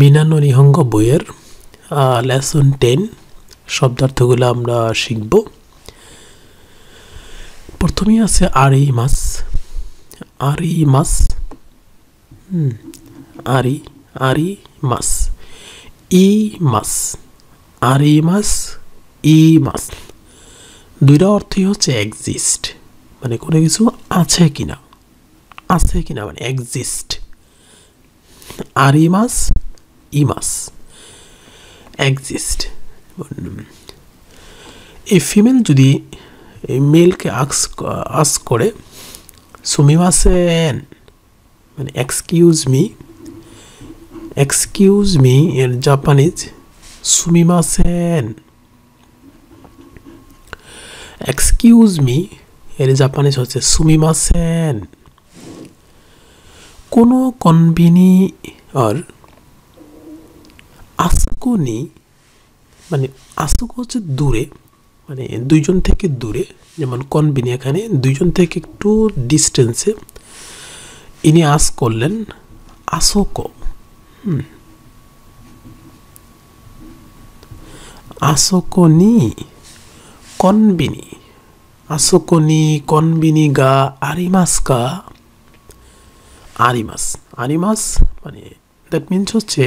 বিনা নিহঙ্গ বইয়ের lesson ten শব্দার্থগুলো আমরা শিখব প্রথমেই আছে আর ই মাস আর মাস আরি আরি মাস ই মাস আর ই মাস ই মাস দুইটা অর্থই হচ্ছে এক্সিস্ট মানে কোনো কিছু আছে কিনা আছে কিনা মানে এক্সিস্ট আর মাস imas exist a female যদি male কে ask ask করে সুমিমাসেন মানে এক্সকিউজ মি এক্সকিউজ মি এর জাপানিজ সুমিমাসেন এক্সকিউজ মি এর জাপানিজ হচ্ছে সুমিমাসেন কোনো কনভিনি আর আসুকো নেই মানে আসুকো হচ্ছে দূরে মানে দুইজন থেকে দূরে যেমন কনবিনি এখানে দুইজন থেকে একটু ডিস্টেন্সে ইনি আস করলেন আসোকো হুম নি কনবিনি আসোকো নি কনবিনি গা আরিমাস গা আরিমাস আরিমাস মানে দ্যাট মিনস হচ্ছে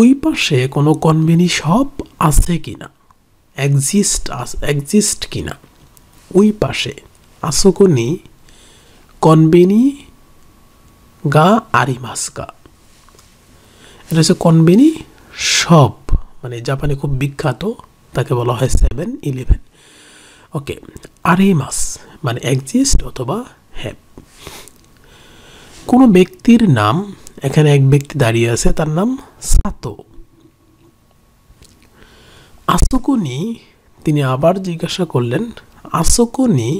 ওই পাশে কোনো কনভেনি শপ আছে কি না এক্সিস্ট এক্সিস্ট কি না ওই পাশে আসোকোনি কনভেনি গা মাসকা এটা হচ্ছে কনভেনি শপ মানে জাপানে খুব বিখ্যাত তাকে বলা হয় সেভেন ইলেভেন ওকে আরিমাস মানে এক্সিস্ট অথবা হ্যাপ কোনো ব্যক্তির নাম এখানে এক ব্যক্তি দাঁড়িয়ে আছে তার নাম সাতো আসুকুনি তিনি আবার জিজ্ঞাসা করলেন আসুকুনি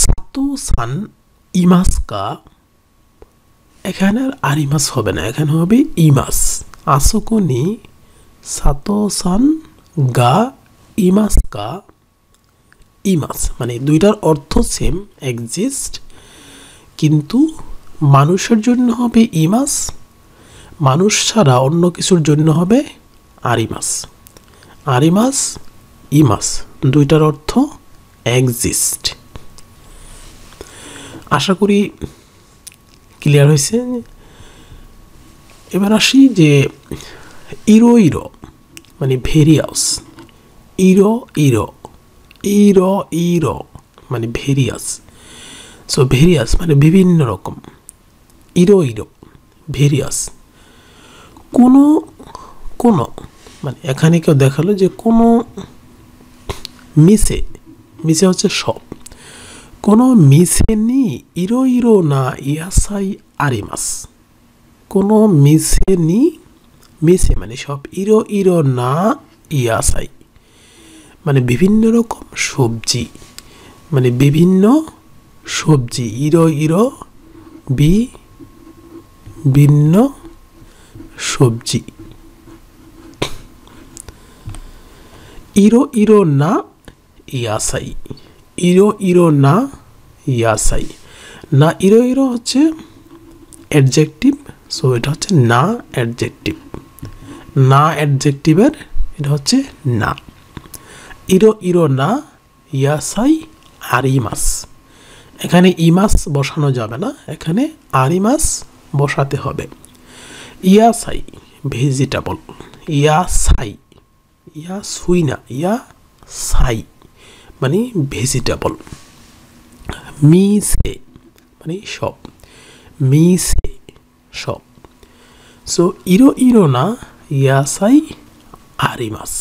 সাতো সান ইমাসকা এখানে আর ইমাস হবে না এখানে হবে ইমাস আসুকুনি সাতো সান গা ইমাসকা ইমাস মানে দুইটার অর্থ সেম এক্সিস্ট কিন্তু মানুষের জন্য হবে ইমাস মানুষ ছাড়া অন্য কিছুর জন্য হবে আরিমাস আরিমাস ইমাস দুইটার অর্থ এক্সিস্ট আশা করি ক্লিয়ার হয়েছে এবার আসি যে ইরো ইরো মানে ভেরিয়াস ইরো ইরো ইরো ইরো মানে ভেরিয়াস সো ভেরিয়াস মানে বিভিন্ন রকম ইরো ইরো ভেরিয়াস কোনো কোনো মানে এখানে কেউ দেখালো যে কোনো মিসে মিসে হচ্ছে সব কোনো মিসে নি ইরো ইরো না ইয়াসাই আরিমাস কোনো মিসে নি মিসে মানে সব ইরো ইরো না ইয়াসাই মানে বিভিন্ন রকম সবজি মানে বিভিন্ন সবজি ইরো ইরো বি ভিন্ন সবজি ইরো ইরো না ইয়াসাই ইরো ইরো না ইয়াসাই না ইরো ইরো হচ্ছে অ্যাডজেক্টিভ সো এটা হচ্ছে না অ্যাডজেক্টিভ না অ্যাডজেক্টিভের এটা হচ্ছে না ইরো ইরো না ইয়াসাই আরিমাস এখানে ইমাস বসানো যাবে না এখানে আরিমাস বসাতে হবে ইয়াসাই ভেজিটেবল ইয়া সাই ইয়া সুই না ইয়া সাই মানে ভেজিটেবল মিসে মানে সব মিসে সব সো ইরো ইরো না ইয়াসাই আরিমাস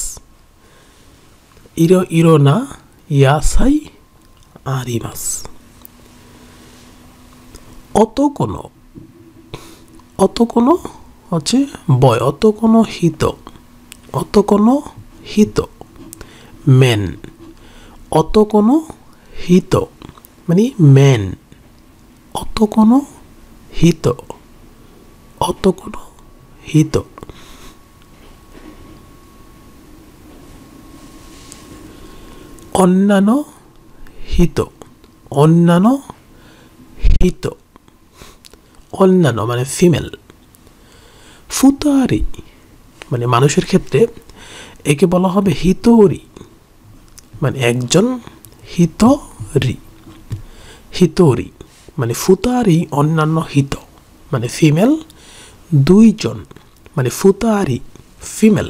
ইরো ইরো না ইয়াসাই আরিমাস 男の、男の、あち、ボイ、男の人、男の人、m e 男の人、何 ?men、男の人、男の人。女の人、女の人。অন্যান্য মানে ফিমেল ফুতারি মানে মানুষের ক্ষেত্রে একে বলা হবে হিতরি মানে একজন হিতরি হিতরি মানে ফুতারি অন্যান্য হিত মানে ফিমেল দুইজন মানে ফুতারি ফিমেল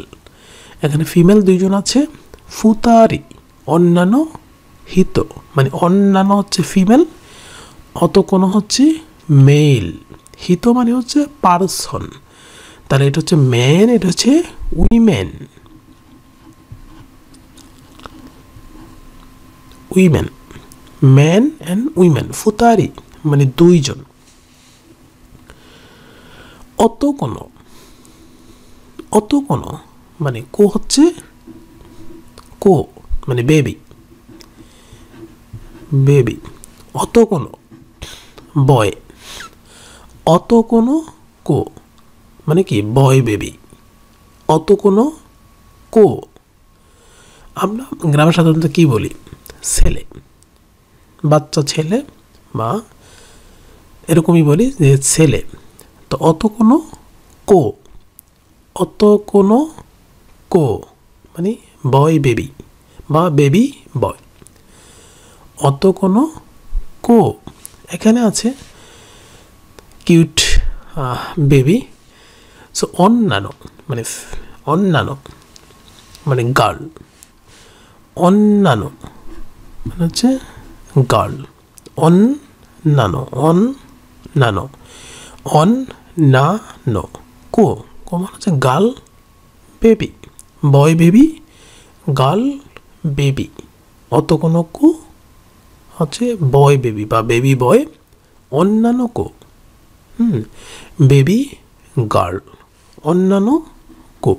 এখানে ফিমেল দুইজন আছে ফুতারি অন্যান্য হিত মানে অন্যান্য হচ্ছে ফিমেল অত কোনো হচ্ছে মেল হিত মানে হচ্ছে পারসন তাহলে এটা হচ্ছে ম্যান এটা হচ্ছে woman woman man and woman ফুতারি মানে দুইজন অত কোনো অত কোনো মানে কো হচ্ছে কো মানে বেবি বেবি অত কোনো বয় অত কোনো কো মানে কি বয় বেবি অত কোনো কো আমরা গ্রামে সাধারণত কি বলি ছেলে বাচ্চা ছেলে বা এরকমই বলি যে ছেলে তো অত কোনো কো অত কোনো কো মানে বয় বেবি বা বেবি বয় অত কোনো কো এখানে আছে কিউট বেবি সো অন্যান্য মানে অন্যান্য মানে গার্ল অন্যান্য মানে হচ্ছে গার্ল অন নান অন নানো অন না নো কো কো মানে হচ্ছে girl baby boy baby girl baby অত কোনো কো হচ্ছে বয় বেবি বা বেবি বয় অন্যান্য কো बेबी गार्ल अन्नानो को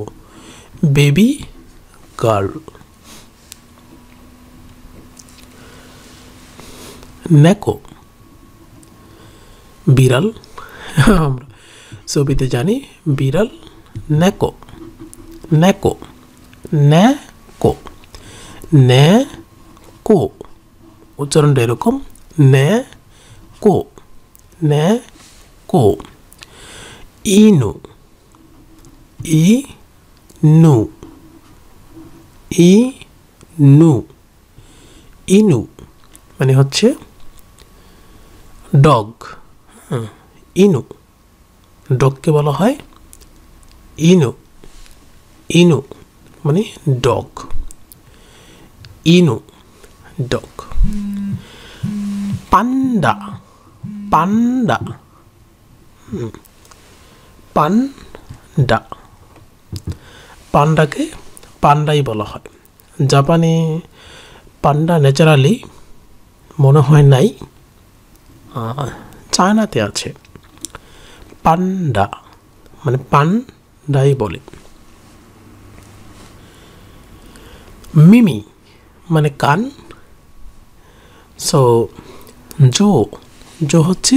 बेबी गार्ल नेको बिराल छबीते जानी बिराल नेको नेको नेको नेको उच्चारण रकम नेको नेको কো ই নু ই নু ইনু মানে হচ্ছে ডগ ইনু ডগকে বলা হয় ইনু ইনু মানে ডগ ইনু ডগ পান্ডা পান্ডা পান্ডা পান্ডাকে পান্ডাই বলা হয় জাপানে পান্ডা ন্যাচারালি মনে হয় নাই চায়নাতে আছে পান্ডা মানে পান্ডাই বলে মিমি মানে কান সো জো জো হচ্ছে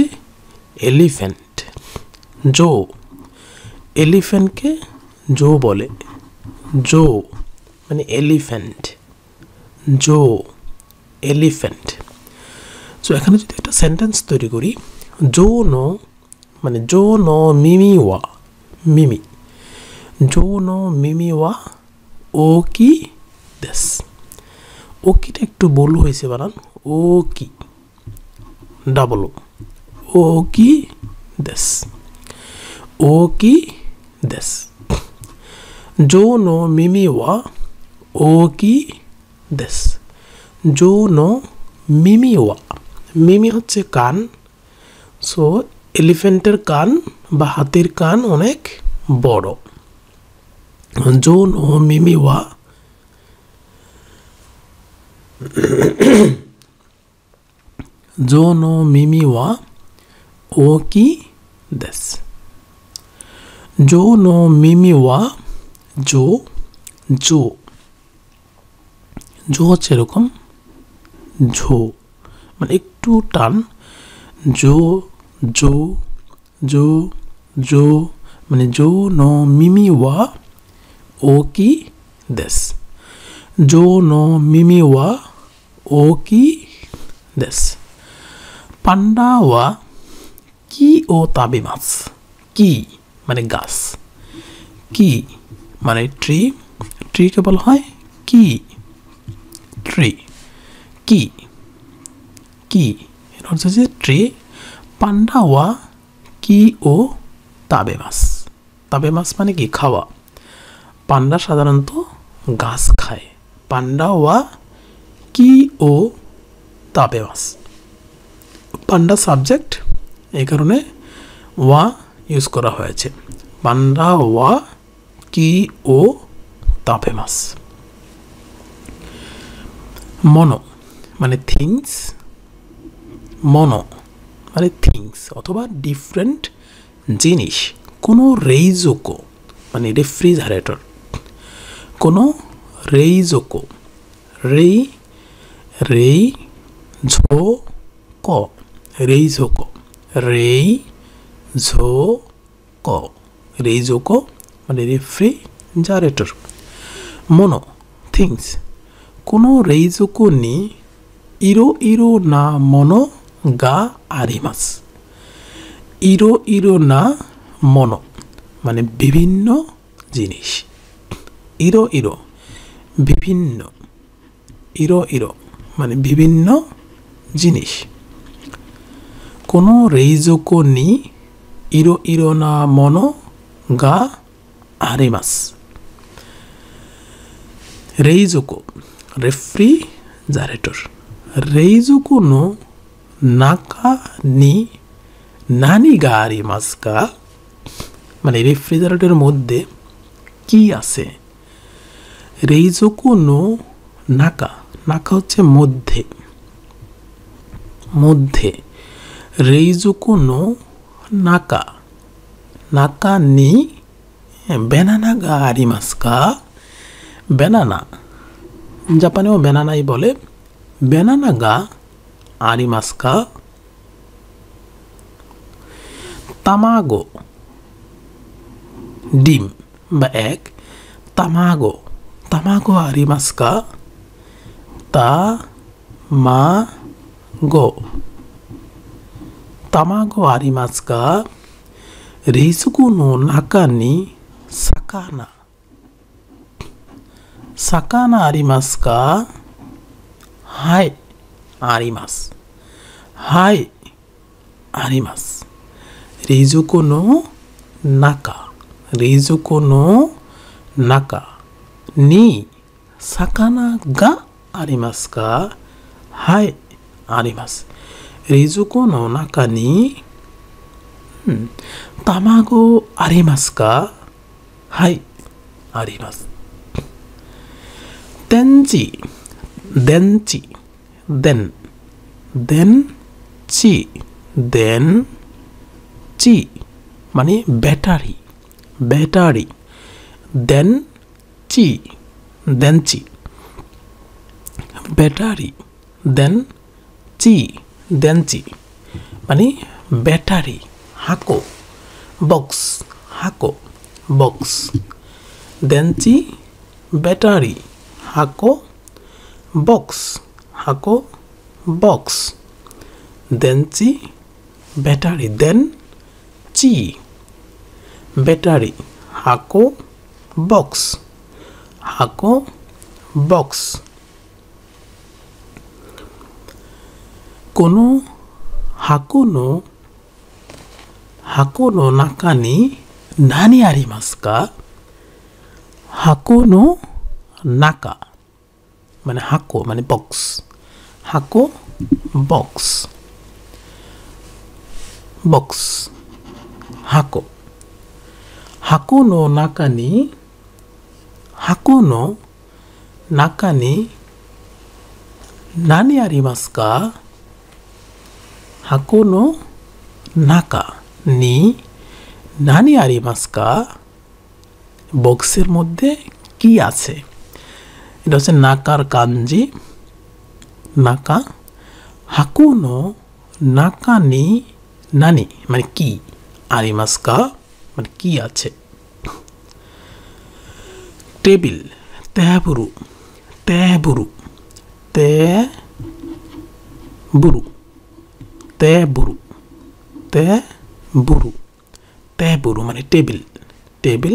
এলিফ্যান্ট জো এলিফ্যান্টকে জো বলে জো মানে এলিফ্যান্ট জো এলিফ্যান্ট সো এখানে যদি একটা সেন্টেন্স তৈরি করি জো ন মানে জো ন মিমি ওয়া মিমি জো ন মিমি ওয়া ও কি দেশ ও কিটা একটু বল হয়েছে বানান ও কি ডাবল ও কি দেশ おきです。女の耳は大きいです。女の耳は耳 হচ্ছে কান সো এলিফ্যান্টের কান বা হাতির কান অনেক বড় যৌন মিমি ওয়া যৌন মিমি ওয়া ও কি দেশ जो नो मिमी वा जो जो जो হচ্ছে এরকম ঝো মানে একটু টান জো জো জো জো মানে জো নো মিমি ওয়া ও কি দেশ জো নো মিমি ওয়া ও কি দেশ পান্ডা ওয়া কি ও তাবিমাস কি মানে গাছ কি মানে ট্রি ট্রিকে বলা হয় কি ট্রি কি কি এর অর্থ হচ্ছে ট্রি পান্ডা ওয়া কি ও তাবে মাছ তাবে মাছ মানে কি খাওয়া পান্ডা সাধারণত গাছ খায় পান্ডা ওয়া কি ও তাবে মাছ পান্ডা সাবজেক্ট এই কারণে ওয়া ইউজ করা হয়েছে পান্ডা ওয়া কি ও ফেমাস মনো মানে থিংস মনো মানে থিংস অথবা ডিফারেন্ট জিনিস কোনো রেইজোকো মানে রেফ্রিজারেটর কোনো রেইজোকো রেই রেই ঝো ক রেইজোকো রেই ঝোঁক রেজোকো মানে রেফ্রিজারেটর মনো থিংস কোনো রেইজোকো নি ইরো ইরো না মনো গা আরিমাস ইরো ইরো না মনো মানে বিভিন্ন জিনিস ইরো ইরো বিভিন্ন ইরো ইরো মানে বিভিন্ন জিনিস কোনো রেইজোকো নি いろいろなものがあります。冷蔵庫、レフリザレトル。冷蔵庫の中に何がありますか মানে রেফ্রিজারেটরের মধ্যে কি আছে রেইজোকো নো নাকা নাকা হচ্ছে মধ্যে মধ্যে রেইজোকো নো 中、中にベナナがありますかベナナ。ジャパネをベナナイボレ。ベナナがありますか卵。ডিম ব エ এক তামাগো ত া ম া卵はありますか冷蔵庫の中に魚。魚ありますかはい、あります。はい、あります。冷蔵庫の中、冷蔵庫の中に魚がありますかはい、あります。冷蔵庫の中に、うん、卵ありますかはい、あります。電池、電池、電、電池、電池、まね、ベタリ、ベタリ、電池、電池、ベタリ、電池、देंची माने बैटारी हाको बक्स हाको बक्स देंची बैटारी हाको बक्स हाको बक्स देंची बैटारी देन ची बैटारी हाको बक्स हाको बक्स この箱の箱の中に何ありますか箱の中。箱、箱、箱、箱。箱の中に、箱の中に何ありますか箱の中に何ありますかボックスの中 কি আছে এটা হচ্ছে নাকার কাঞ্জি নাকা হাকুনো নাকানি নানি মানে কি আরিমাসকা মানে কি আছে টেবিল তেহবুরু তেহবুরু তে বুরু teburu teburu teburu माने टेबल टेबल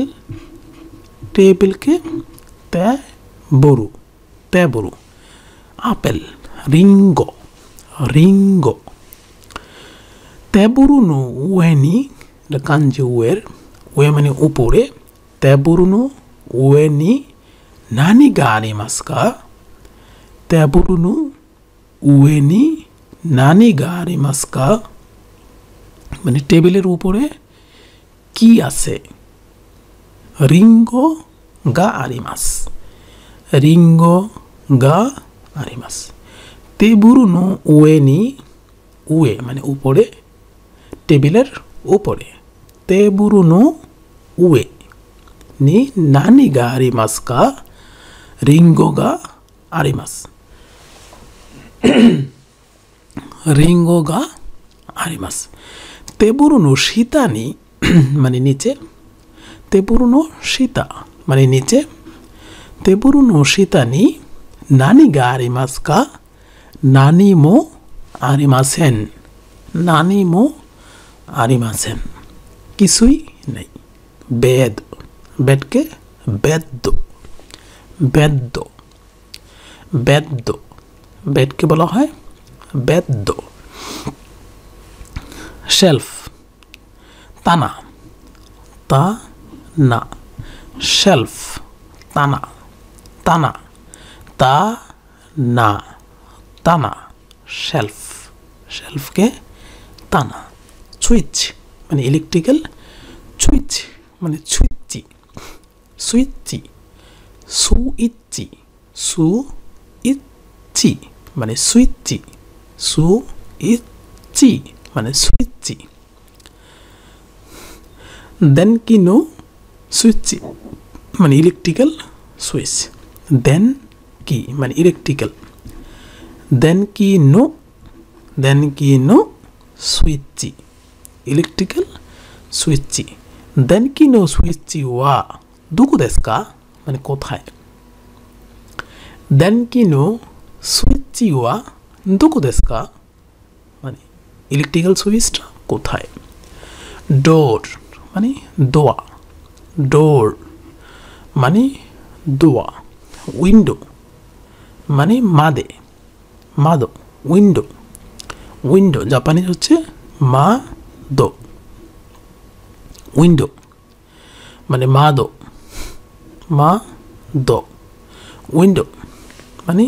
टेबल के teburu teburu apple ringo ringo teburu no weni the kanji where we माने ऊपरे teburu no weni 何がありますか teburu no 上に何がありますかテーブルのれ、キアセ。リンゴがあります。リンゴがあります。テーブルの上に、上、マネウポレ。テーブルのれ、テーブルの上に何がありますかリンゴがあります。リンゴがあります。テーブルの下に、মানে নিচে তেপুর নো সীতা মানে নিচে তেপুর নো সীতা নি নানি গা আরিমাস কা নানি মো আরিমাসেন নানি মো আরিমাসেন কিছুই নেই বেদ বেদকে বেদ্য বেদ্য বেদ্য বেদকে বলা হয় बेद दो शेल्फ ताना ताना शेल्फ ताना ताना ताना ताना शेल्फ शेल्फ के ताना সুইচ মানে ইলেকট্রিক্যাল সুইচ মানে সুইচি সুইচি সুইচি সুইচি মানে সুইচি スイッチ মানে সুইচি দেন কি নো সুইচি মানে ইলেকট্রিক্যাল সুইচ দেন কি মানে ইলেকট্রিক্যাল দেন কি নো দেন কি নো সুইচি ইলেকট্রিক্যাল সুইচি দেন কি নো সুইচ ওয়া どこですか মানে 答え দেন কি নো সুইচি ওয়া どこですか মানে इलेक्ट्रिकल स्विचটা কোথায় ডোর মানে দোয়া ডোর মানে দোয়া উইন্ডো মানে মাদে মাদো উইন্ডো উইন্ডো জাপানিজ হচ্ছে মাদো উইন্ডো মানে মাদো মাদো উইন্ডো মানে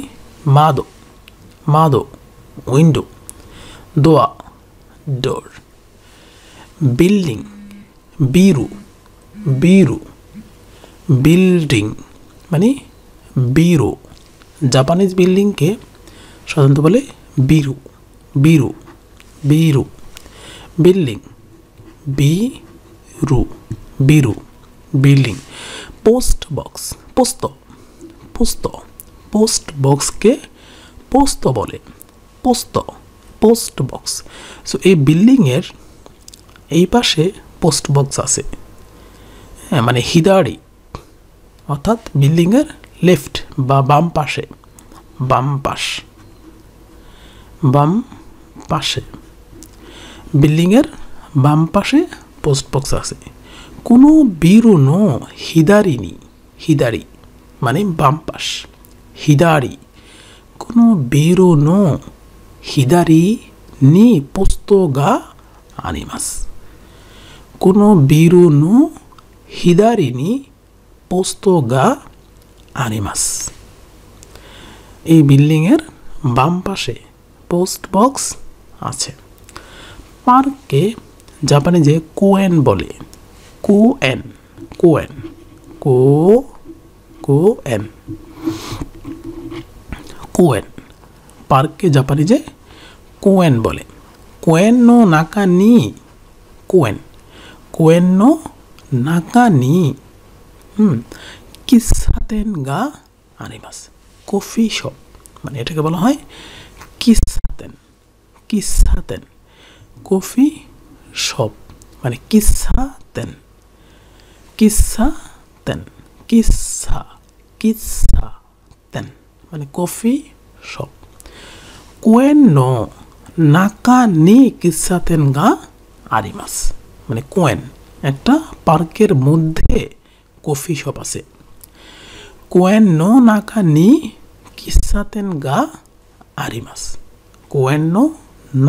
মাদো মাদো window দোয়া ডোর বিল্ডিং বিরু বিরু বিল্ডিং মানে বিরো জাপানিজ বিল্ডিংকে সাধারণত বলে বিরু বিরু বিরু বিল্ডিং বি রু বিরু বিল্ডিং পোস্ট বক্স পোস্ত পোস্ত পোস্ট বক্সকে পোস্ত বলে পোস্ত পোস্ট বক্স সো এই বিল্ডিংয়ের এই পাশে পোস্ট বক্স আছে হ্যাঁ মানে হিদাড়ি অর্থাৎ বিল্ডিংয়ের লেফট বা বাম পাশে বাম পাশ বাম পাশে বিল্ডিংয়ের বাম পাশে পোস্ট বক্স আছে কোনো বিরুনো হিদারিনি হিদারি মানে বাম পাশ হিদারি কোনো বিরুনো 左にポストがあります。このビルの左にポストがあります。এই বিল্ডিংয়ের বাম পাশে পোস্ট বক্স আছে পার্ককে জাপানে যে কোয়েন বলে কোয়েন কোয়েন কো কোয়েন কোয়েন পার্ককে জাপানিজে কোয়েন বলে কোয়েন নো নাকা নি কোয়েন কোয়েন নো নাকা নি হুম কিসাতেন গা আনিমাস কফি শপ মানে এটাকে বলা হয় কিসাতেন কিসাতেন কফি শপ মানে কিসাতেন কিসাতেন কিসা কিসাতেন মানে কফি শপ নাকা নি গা মানে কোয়েন একটা পার্কের মধ্যে কফি শপ আছে কোয়েন নো নাকা নি কিসাতেন গা আরিমাস কোয়েন নো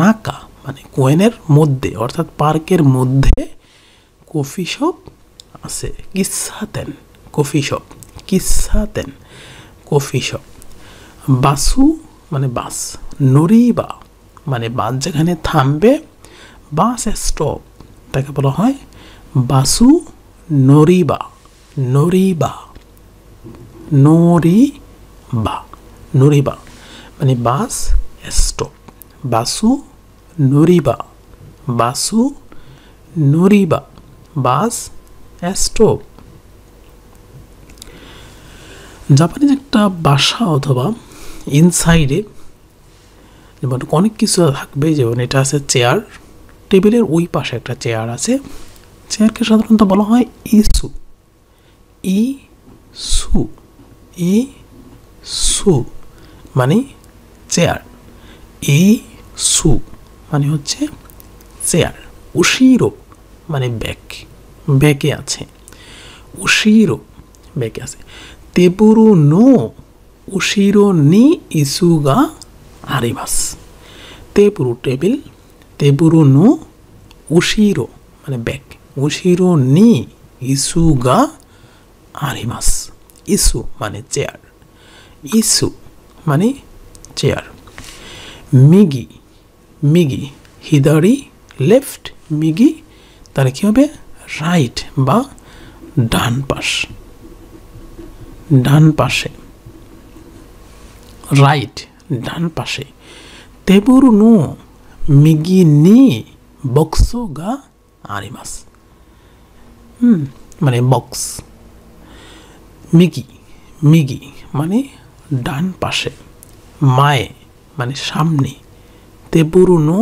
নাকা মানে কোয়েনের মধ্যে অর্থাৎ পার্কের মধ্যে কফি শপ আছে কিসাতেন কফি শপ কিসাতেন কফি শপ বাসু মানে বাস নরিবা মানে বাস যেখানে থামবে বাস স্টপ তাকে বলা হয় বাসু নরিবা নরিবা নরিবা নরিবা মানে বাস স্টপ বাসু নরিবা বাসু নরিবা বাস স্টপ জাপানিজ একটা বাসা অথবা ইনসাইডে যেমন অনেক কিছু থাকবে যেমন এটা আছে চেয়ার টেবিলের ওই পাশে একটা চেয়ার আছে চেয়ারকে সাধারণত বলা হয় ইসু ই সু ই সু মানে চেয়ার ই সু মানে হচ্ছে চেয়ার উশিরো মানে ব্যাক ব্যাকে আছে উশিরো ব্যাকে আছে তেপুরু নো উশিরো নি ইসু গা টেবিল মানে ব্যাক উশিরো নি ইসু গা আরিমাস ইসু মানে চেয়ার ইসু মানে চেয়ার মিগি মিগি হিদারি লেফট মিগি তার কি হবে রাইট বা ডান পাশ ডান পাশে রাইট ডান পাশে তেবুরু নু মিগি নি বক্স গা আরিমাস হুম মানে বক্স মিগি মিগি মানে ডান পাশে মায়ে মানে সামনে তেবুরু নো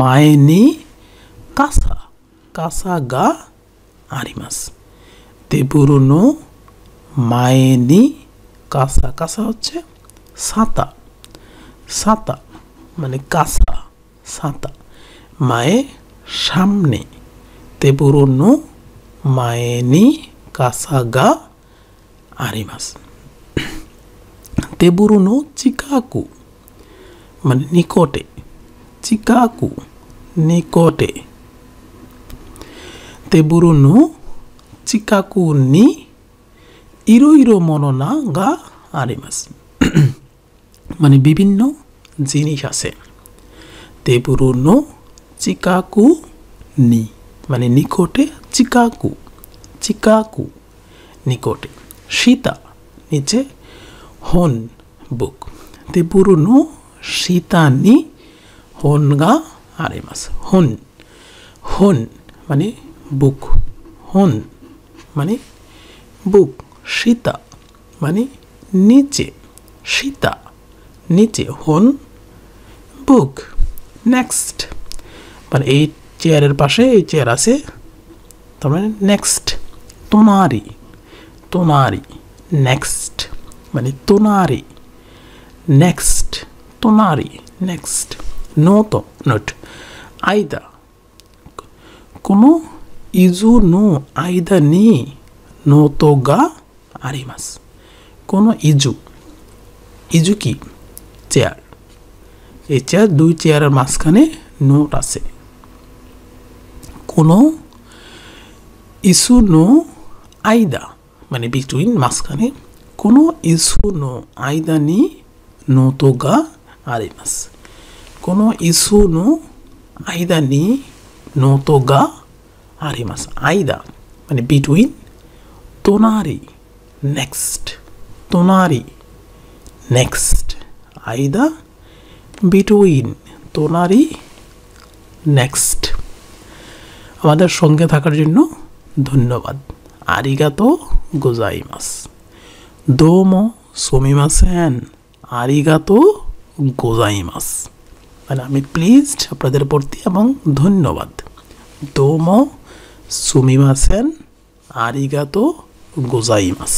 মায়ে নি কাসা কাসা গা আরিমাস তেবুরু নো মায়ে নি কাসা কাসা হচ্ছে সাতা সাতা মানে কাসা সাতা মায়ে সামনে তে পুরনো মায়ে নি কাসা গা আরিমাস তে পুরনো চিকাকু মানে নিকটে চিকাকু নিকটে তে পুরনো চিকাকু নি ইরো ইরো মননা গা আরিমাস মানে বিভিন্ন জিনিস আছে তেপুরু নো চিকাকু নি মানে নিকটে চিকাকু চিকাকু নিকটে সীতা নিচে হন বুক তেপুরু নো সীতা নি হন গা আরে মাস হন হন মানে বুক হন মানে বুক সীতা মানে নিচে সীতা নিচে হন বুক নেক্সট মানে এই চেয়ারের পাশে এই চেয়ার আছে তার মানে নেক্সট তোনারি তোনারি নেক্সট মানে তোনারি নেক্সট তোনারি নেক্সট নোত নোট আইদা কোনো ইজু নো আইদা নি নোতো গা আরিমাস কোনো ইজু ইজু কি চেয়ার এই চেয়ার দুই চেয়ারের মাঝখানে নোট আছে কোনো ইস্যু নো আইদা মানে বিটুইন মাঝখানে কোনো ইস্যু নো আইদা নি নো তো গা আর মাস কোনো ইস্যু নো আইদা নি নো তো গা আর মাস আইদা মানে বিটুইন তোনারি নেক্সট তোনারি নেক্সট either between তোনারি নেক্সট আমাদের সঙ্গে থাকার জন্য ধন্যবাদ আরিগাতো গোজাইমাস দোমো সোমিমাসেন আরিগাতো গোজাইমাস মানে আমি প্লিজ আপনাদের প্রতি এবং ধন্যবাদ দোমো সুমিমাসেন আরিগাতো গোজাইমাস